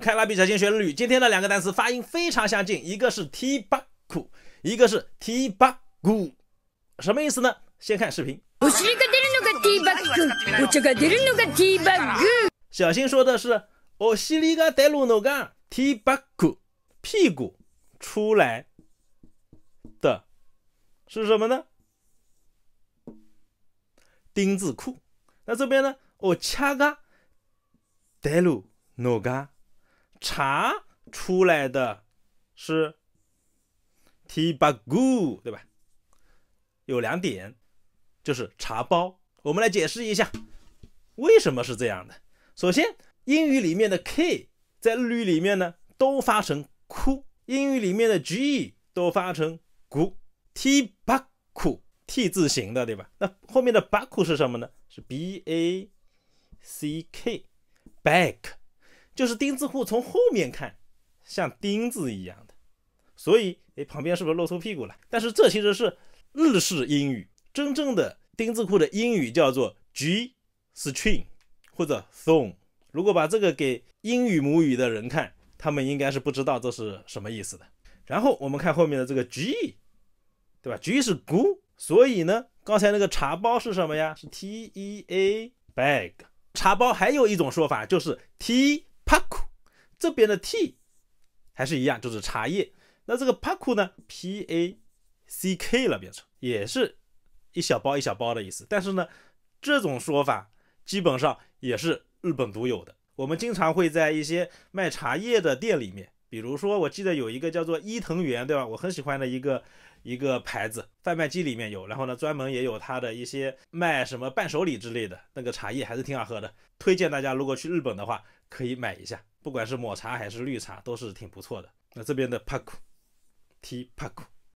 开蜡笔小新学日语，今天的两个单词发音非常相近，一个是 T 巴库，一个是 T 巴古，什么意思呢？先看视频。小新说的是“我西里嘎带露诺嘎 T 巴古”，屁股出来的是什么呢？丁字裤。那这边呢？我恰嘎带露诺嘎。茶出来的，是 Tbagu，对吧？有两点，就是茶包。我们来解释一下，为什么是这样的。首先，英语里面的 K 在日语里面呢，都发成哭；英语里面的 G 都发成 gu。T b a k u T 字形的，对吧？那后面的 baku 是什么呢？是 B A C K，back。就是钉子裤，从后面看像钉子一样的，所以哎，旁边是不是露出屁股了？但是这其实是日式英语，真正的钉子裤的英语叫做 g string 或者 thong。如果把这个给英语母语的人看，他们应该是不知道这是什么意思的。然后我们看后面的这个 g，对吧？g 是 g i 所以呢，刚才那个茶包是什么呀？是 tea bag。茶包还有一种说法就是 t。这边的 tea 还是一样，就是茶叶。那这个 packu 呢？p a c k 了变成，也是一小包一小包的意思。但是呢，这种说法基本上也是日本独有的。我们经常会在一些卖茶叶的店里面，比如说，我记得有一个叫做伊藤园，对吧？我很喜欢的一个一个牌子，贩卖机里面有。然后呢，专门也有它的一些卖什么伴手礼之类的那个茶叶，还是挺好喝的。推荐大家，如果去日本的话，可以买一下。不管是抹茶还是绿茶，都是挺不错的。那这边的帕 p 提帕古。